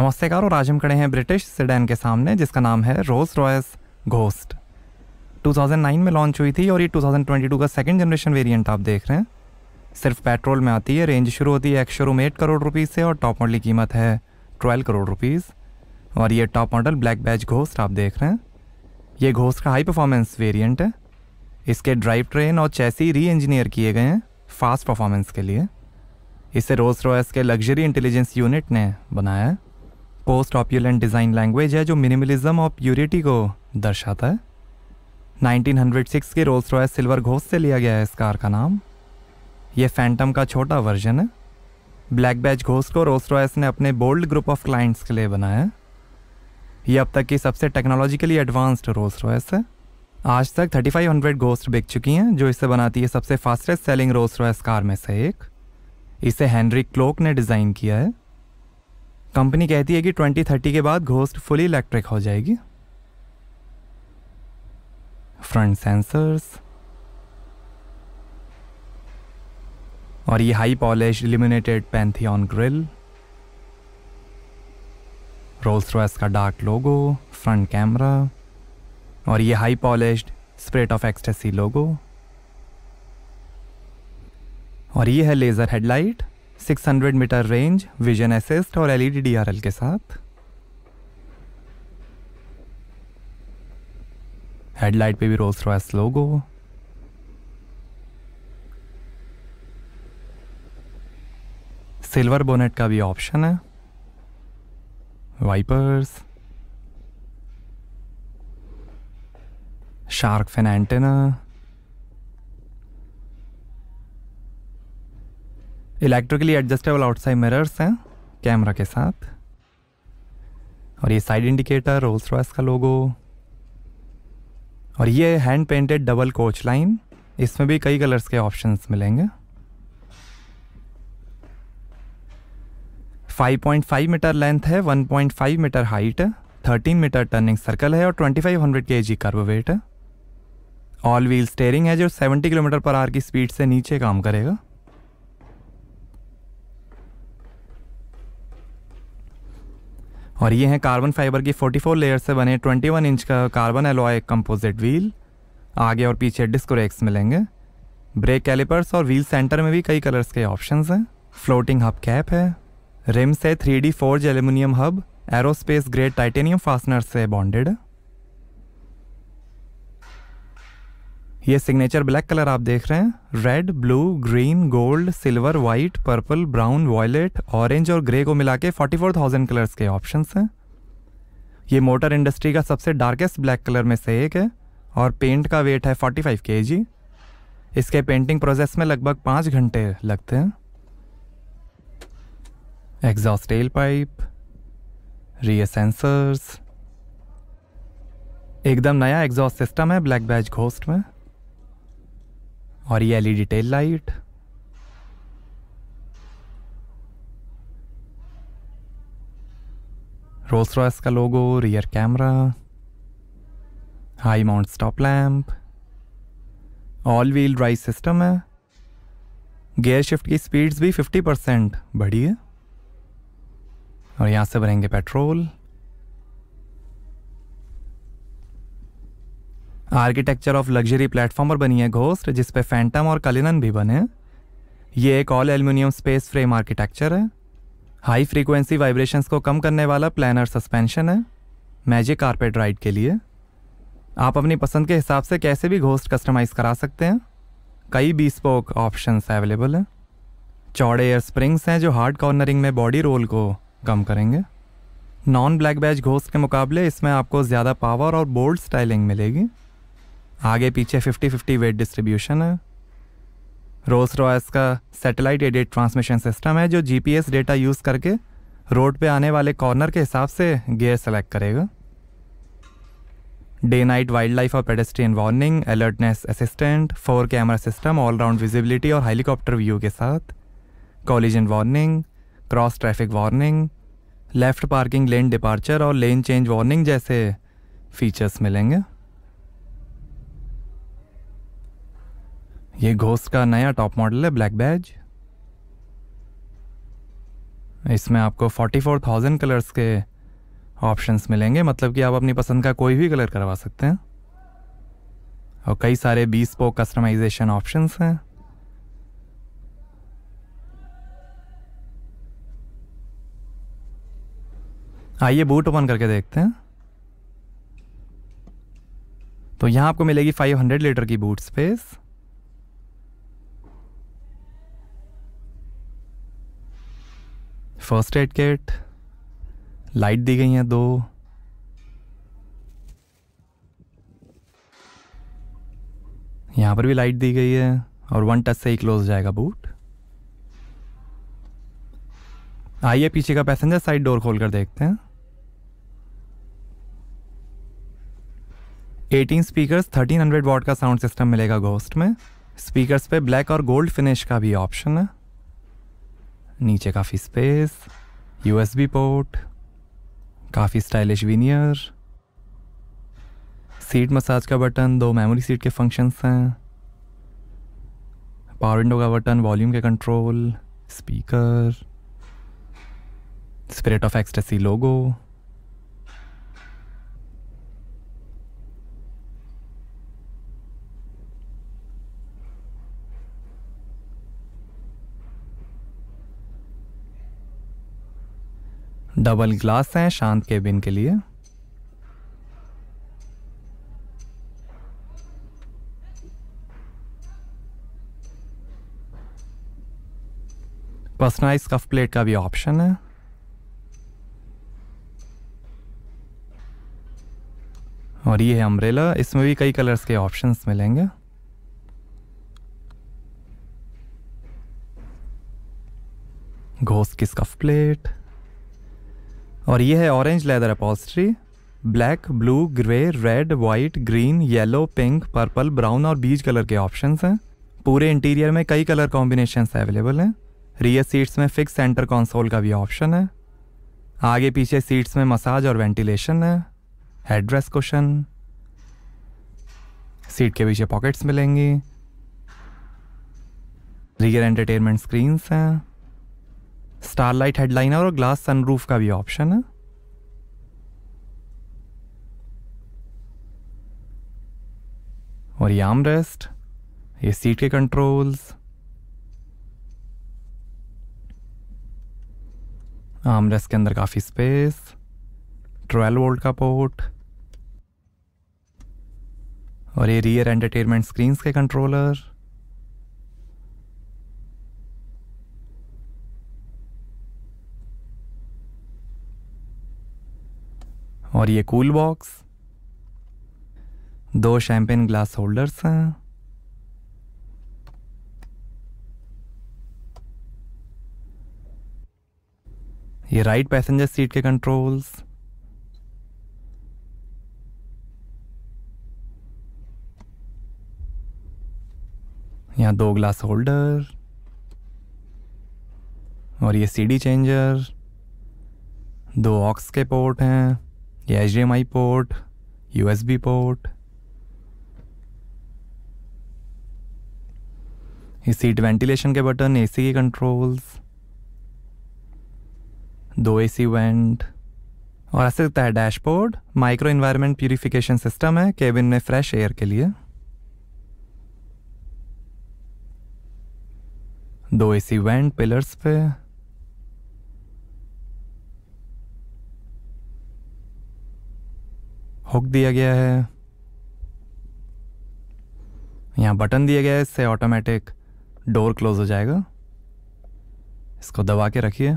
नमस्तेकार और आज हम खड़े हैं ब्रिटिश सिडैन के सामने जिसका नाम है रोज रॉयस घोस्ट 2009 में लॉन्च हुई थी और ये 2022 का सेकेंड जनरेशन वेरिएंट आप देख रहे हैं सिर्फ पेट्रोल में आती है रेंज शुरू होती है एक शोरूम एट करोड़ रुपीज़ से और टॉप मॉडल की कीमत है ट्वेल्व करोड़ रुपीज़ और ये top model black badge ghost आप देख रहे हैं ये घोस्ट का हाई परफॉर्मेंस वेरियंट है इसके ड्राइव ट्रेन और चैसी री इंजीनियर किए गए हैं फास्ट परफॉर्मेंस के लिए इसे रोज रॉयस के लग्जरी इंटेलिजेंस यूनिट ने बनाया है पोस्ट ऑप्यूलेंट डिज़ाइन लैंग्वेज है जो मिनिमलिज्म और प्योरिटी को दर्शाता है 1906 के रोल्स रॉयस सिल्वर घोष से लिया गया है इस कार का नाम ये फैंटम का छोटा वर्जन है ब्लैक बैच घोष को रोल्स रॉयस ने अपने बोल्ड ग्रुप ऑफ क्लाइंट्स के लिए बनाया है ये अब तक की सबसे टेक्नोलॉजिकली एडवांस्ड रोल्स रॉयस है आज तक 3500 घोस्ट बिक चुकी हैं जो इसे बनाती है सबसे fastest selling Rolls Royce car में से एक इसे हेनरी क्लोक ने डिज़ाइन किया है कंपनी कहती है कि ट्वेंटी थर्टी के बाद घोस्ट फुली इलेक्ट्रिक हो जाएगी फ्रंट सेंसर्स और ये high polish illuminated pantheon grille Rolls Royce का डार्क लोगो फ्रंट कैमरा और ये high polish spirit of ecstasy logo और ये है laser headlight 600 metre range vision assist और एलईडी डीआरएल के साथ हेडलाइट पे भी Rolls Royce logo silver bonnet का भी ऑप्शन है wipers shark fin antenna electrically adjustable outside mirrors हैं कैमरा के साथ और ये साइड इंडिकेटर रोल्स रॉयस का लोगो और ये hand painted double coach line इसमें भी कई कलर्स के ऑप्शंस मिलेंगे 5.5 मीटर लेंथ है 1.5 मीटर हाइट है 13 मीटर टर्निंग सर्कल है और 2500 केजी कर्व वेट है ऑल व्हील स्टेयरिंग है जो 70 किलोमीटर पर आर की स्पीड से नीचे काम करेगा और ये हैं कार्बन फाइबर की 44 लेयर से बने 21 इंच का कार्बन एलॉय कंपोजिट व्हील आगे और पीछे डिस्क ब्रेक्स मिलेंगे ब्रेक कैलिपर्स और व्हील सेंटर में भी कई कलर्स के ऑप्शंस हैं फ्लोटिंग हब कैप है रिम्स है three D forge aluminium hub aerospace grade titanium fastener से बॉन्डेड है ये सिग्नेचर ब्लैक कलर आप देख रहे हैं red blue green gold silver white purple brown violet orange और ग्रे को मिला के फोर्टी फोर थाउजेंड कलर्स के ऑप्शन हैं ये मोटर इंडस्ट्री का सबसे डार्केस्ट ब्लैक कलर में से एक है और पेंट का वेट है फोर्टी फाइव के जी इसके पेंटिंग प्रोसेस में लगभग पाँच घंटे लगते हैं एग्जॉस्ट टेल पाइप रियसेंसर्स एकदम नया एग्जॉस्ट सिस्टम है ब्लैक बैच घोस्ट में और ये LED tail light Rolls Royce का logo rear camera high mount stop lamp all wheel drive system है गियर शिफ्ट की स्पीड्स भी 50 परसेंट बढ़ी है और यहाँ से भरेंगे petrol architecture of luxury platform पर बनी है घोस्ट जिस फैंटम और कलिनन भी बने ये एक all aluminium space frame architecture है हाई फ्रीक्वेंसी वाइब्रेशंस को कम करने वाला प्लानर सस्पेंशन है मैजिक कारपेट राइड के लिए आप अपनी पसंद के हिसाब से कैसे भी घोस्ट कस्टमाइज़ करा सकते हैं कई बी स्पोक ऑप्शन अवेलेबल हैं चौड़े एयर स्प्रिंग्स हैं जो हार्ड कॉर्नरिंग में बॉडी रोल को कम करेंगे नॉन ब्लैक बैच घोस्ट के मुकाबले इसमें आपको ज़्यादा पावर और बोल्ड स्टाइलिंग मिलेगी आगे पीछे फिफ्टी फिफ्टी वेट डिस्ट्रीब्यूशन है रोल्स रॉयस का सैटेलाइट एडेड ट्रांसमिशन सिस्टम है जो जीपीएस डेटा यूज़ करके रोड पे आने वाले कॉर्नर के हिसाब से गियर सेलेक्ट करेगा डे नाइट वाइल्ड लाइफ और pedestrian warning alertness assistant four camera system all round visibility और हेलीकॉप्टर व्यू के साथ collision warning cross traffic warning left parking lane departure और लेन चेंज वार्निंग जैसे फीचर्स मिलेंगे ये ghost का नया टॉप मॉडल है ब्लैक बैज इसमें आपको 44,000 कलर्स के ऑप्शंस मिलेंगे मतलब कि आप अपनी पसंद का कोई भी कलर करवा सकते हैं और कई सारे बीस पो कस्टमाइजेशन ऑप्शंस हैं आइए बूट ओपन करके देखते हैं तो यहाँ आपको मिलेगी 500 लीटर की boot space first aid kit light दी गई हैं दो यहाँ पर भी लाइट दी गई है और वन टच से ही क्लोज जाएगा बूट आइए पीछे का पैसेंजर साइड डोर खोल कर देखते हैं 18 स्पीकर्स 1300 वॉट का साउंड सिस्टम मिलेगा गोस्ट में स्पीकर्स पे ब्लैक और गोल्ड फिनिश का भी ऑप्शन है नीचे काफ़ी स्पेस यूएसबी पोर्ट काफ़ी स्टाइलिश वीनियर सीट मसाज का बटन दो मेमोरी सीट के फंक्शंस हैं पावर विंडो का बटन वॉल्यूम के control speaker spirit of ecstasy logo double glass हैं शांत केबिन के लिए पर्सनलाइज कफ प्लेट का भी ऑप्शन है और ये है अम्ब्रेला इसमें भी कई कलर्स के ऑप्शंस मिलेंगे घोस्ट की स्कफ प्लेट और ये है orange leather upholstery black blue grey red white green yellow pink purple brown और बीज कलर के ऑप्शन हैं पूरे इंटीरियर में कई कलर कॉम्बिनेशन अवेलेबल हैं रियर सीट्स में फिक्स सेंटर कंसोल का भी ऑप्शन है आगे पीछे सीट्स में मसाज और वेंटिलेशन है हेडरेस कुशन सीट के पीछे पॉकेट्स मिलेंगी रियर एंटरटेनमेंट स्क्रीन्स हैं स्टारलाइट हेडलाइनर और ग्लास सनरूफ का भी ऑप्शन है और ये आर्म रेस्ट ये सीट के कंट्रोल्स आर्म रेस्ट के अंदर काफ़ी स्पेस 12 वोल्ट का पोर्ट और ये रियर एंटरटेनमेंट स्क्रीन्स के कंट्रोलर और ये कूल बॉक्स दो शैंपेन ग्लास होल्डर्स हैं ये राइट पैसेंजर सीट के कंट्रोल्स यहाँ दो ग्लास होल्डर और ये सीडी चेंजर दो ऑक्स के पोर्ट हैं ये H D M I port U S B port seat ventilation के बटन ए सी के कंट्रोल्स दो ए सी वेंट और ऐसे लगता है dashboard micro environment purification system है केबिन में फ्रेश एयर के लिए दो एसी वेंट पिलर्स पे हुक दिया गया है यहाँ बटन दिया गया है इससे ऑटोमेटिक डोर क्लोज हो जाएगा इसको दबा के रखिए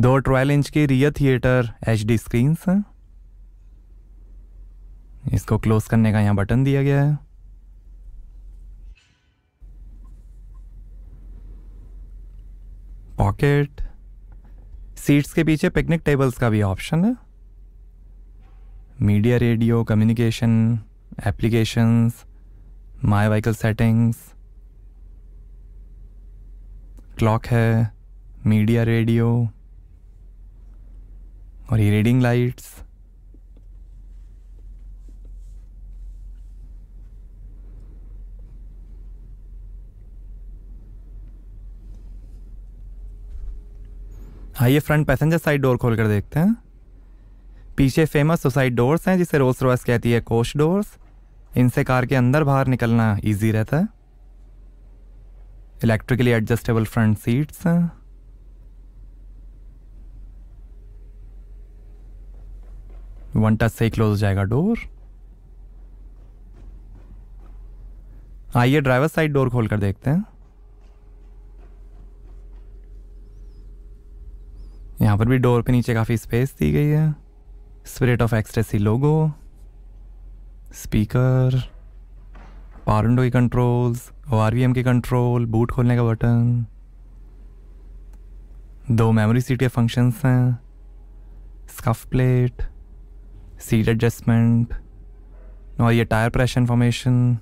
दो ट्वेल्व इंच की rear theatre H D screens हैं इसको क्लोज करने का यहाँ बटन दिया गया है पॉकेट सीट्स के पीछे पिकनिक टेबल्स का भी ऑप्शन है media radio communication applications my vehicle settings clock है मीडिया रेडियो और ये रीडिंग लाइट्स आइए फ्रंट पैसेंजर साइड डोर खोल कर देखते हैं पीछे फेमस सुसाइड डोर्स हैं जिसे रोस रोज कहती है कोच डोर्स इनसे कार के अंदर बाहर निकलना ईजी रहता है इलेक्ट्रिकली एडजस्टेबल फ्रंट सीट्स हैं वन टच से ही क्लोज हो जाएगा डोर आइए ड्राइवर साइड डोर खोल कर देखते हैं यहाँ पर भी डोर के नीचे काफ़ी स्पेस दी गई है spirit of ecstasy logo speaker पारंडो की कंट्रोल्स आर के कंट्रोल बूट खोलने का बटन दो मेमोरी सीट के फंक्शंस हैं स्कफ प्लेट सीट एडजस्टमेंट और ये टायर प्रेशर इंफॉर्मेशन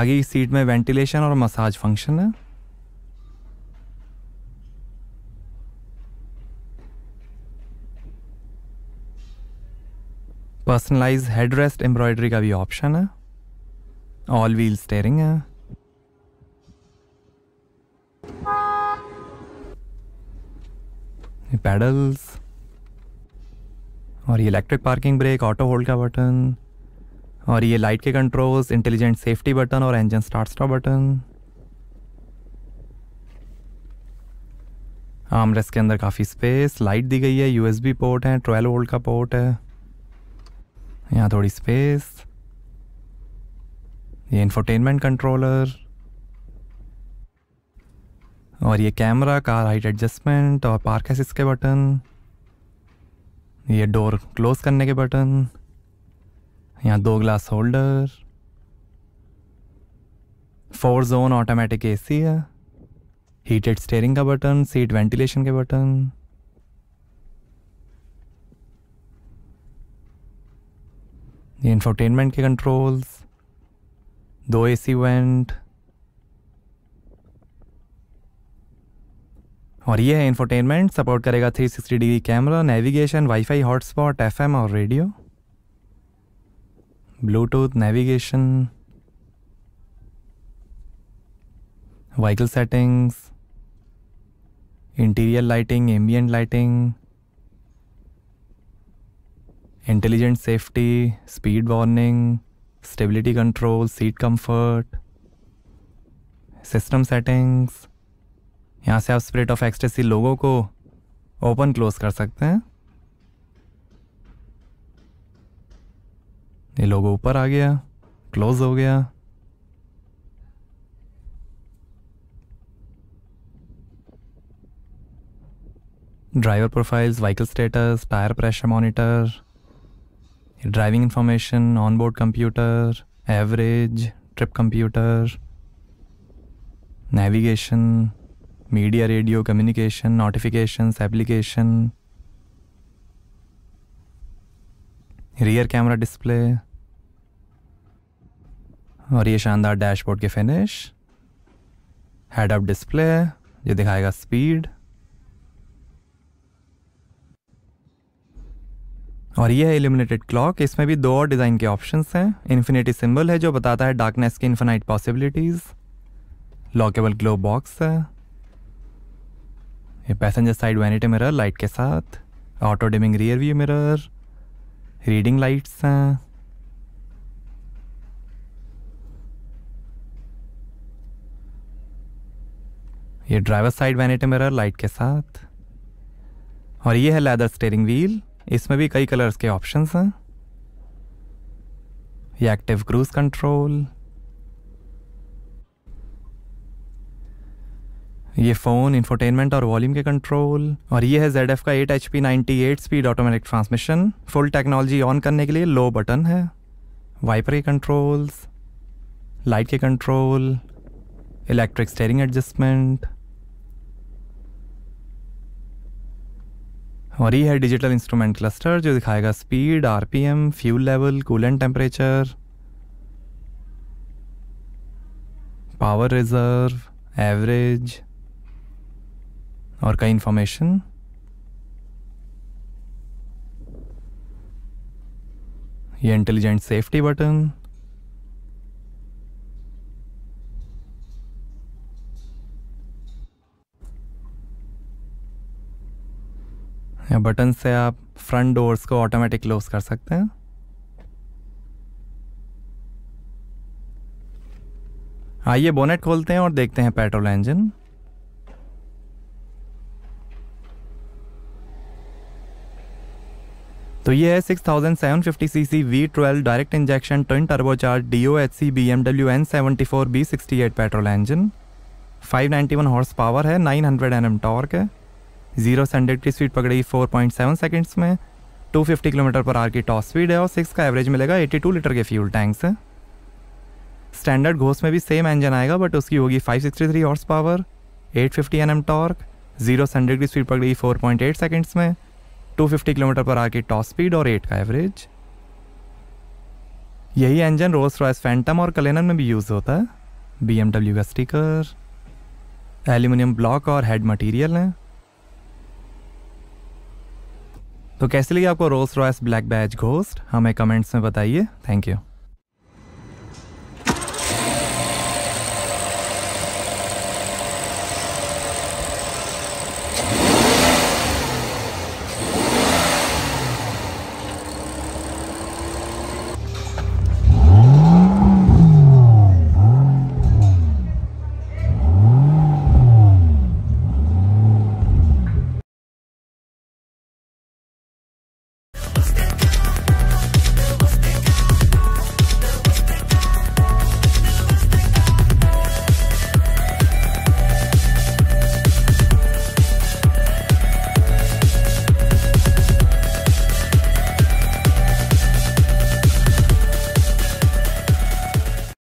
आगे सीट में वेंटिलेशन और मसाज फंक्शन है पर्सनलाइज हेड रेस्ट एम्ब्रॉयडरी का भी ऑप्शन है ऑल व्हील स्टेयरिंग है पैडल्स और ये electric parking brake auto hold का बटन और ये लाइट के कंट्रोल्स इंटेलिजेंट सेफ्टी बटन और engine start stop button armrest के अंदर काफ़ी स्पेस लाइट दी गई है यूएसबी पोर्ट है ट्वेल्व वोल्ट का पोर्ट है यहाँ थोड़ी स्पेस ये इंफोटेनमेंट कंट्रोलर और ये कैमरा कार हाइट एडजस्टमेंट और पार्क एसिस के बटन ये डोर क्लोज करने के बटन यहाँ दो glass holder four zone automatic AC है हीटेड स्टेयरिंग का बटन सीट वेंटिलेशन के बटन ये इंफोटेनमेंट के कंट्रोल्स दो ए सी वेंट और ये है इंफोटेनमेंट सपोर्ट करेगा 360 degree camera navigation wifi hotspot FM और radio bluetooth navigation vehicle settings interior lighting ambient lighting intelligent safety speed warning stability control seat comfort system settings यहाँ से आप spirit of ecstasy लोगों को ओपन क्लोज कर सकते हैं ये लोगो ऊपर आ गया क्लोज हो गया driver profiles vehicle status tyre pressure monitor driving information on board computer average trip computer navigation media radio communication notification application rear camera display और ये शानदार डैशबोर्ड के फिनिश हेड अप डिस्प्ले ये दिखाएगा स्पीड और ये है एलिमिनेटेड क्लॉक इसमें भी दो और डिज़ाइन के ऑप्शंस हैं इन्फिनिटी सिंबल है जो बताता है डार्कनेस की infinite possibilities lockable glove box है ये passenger side vanity mirror light के साथ auto dimming rear view mirror reading lights हैं ये driver side vanity mirror light के साथ और ये है लेदर स्टेयरिंग व्हील इसमें भी कई कलर्स के ऑप्शंस हैं ये एक्टिव क्रूज कंट्रोल ये फ़ोन इंफोटेनमेंट और वॉल्यूम के कंट्रोल और ये है जेड एफ का eight H P ninety eight speed automatic transmission full technology on करने के लिए लो बटन है वाइपर के कंट्रोल्स लाइट के कंट्रोल इलेक्ट्रिक स्टेयरिंग एडजस्टमेंट और ये है डिजिटल इंस्ट्रूमेंट क्लस्टर जो दिखाएगा speed RPM, fuel level coolant temperature power reserve average और कई इंफॉर्मेशन ये इंटेलिजेंट सेफ्टी बटन या बटन से आप फ्रंट डोर्स को ऑटोमेटिक क्लोज कर सकते हैं आइए बोनेट खोलते हैं और देखते हैं पेट्रोल इंजन तो ये है six thousand seven fifty C C V twelve direct injection twin turbocharge D O H C B M W N seventy four B sixty eight petrol engine five ninety one horse power है nine hundred N M torque है zero hundred की speed पकड़ेगी four point seven seconds में two fifty kilometre per hour की top speed है और six का average मिलेगा एटी टू लीटर के फ्यूल टैंक से स्टैंडर्ड घोस में भी सेम इंजन आएगा बट उसकी होगी five sixty three horse power eight fifty N M torque zero hundred की स्पीड पकड़ेगी फोर पॉइंट एट सेकेंड्स में two fifty kilometre per hour की टॉप स्पीड और एट का एवरेज यही इंजन रोल्स रॉयस फैंटम और कलेनन में भी यूज़ होता है बी एम का स्टिकर एल्यूमिनियम ब्लॉक और हेड मटीरियल हैं तो कैसे लगी आपको Rolls Royce black badge ghost हमें कमेंट्स में बताइए थैंक यू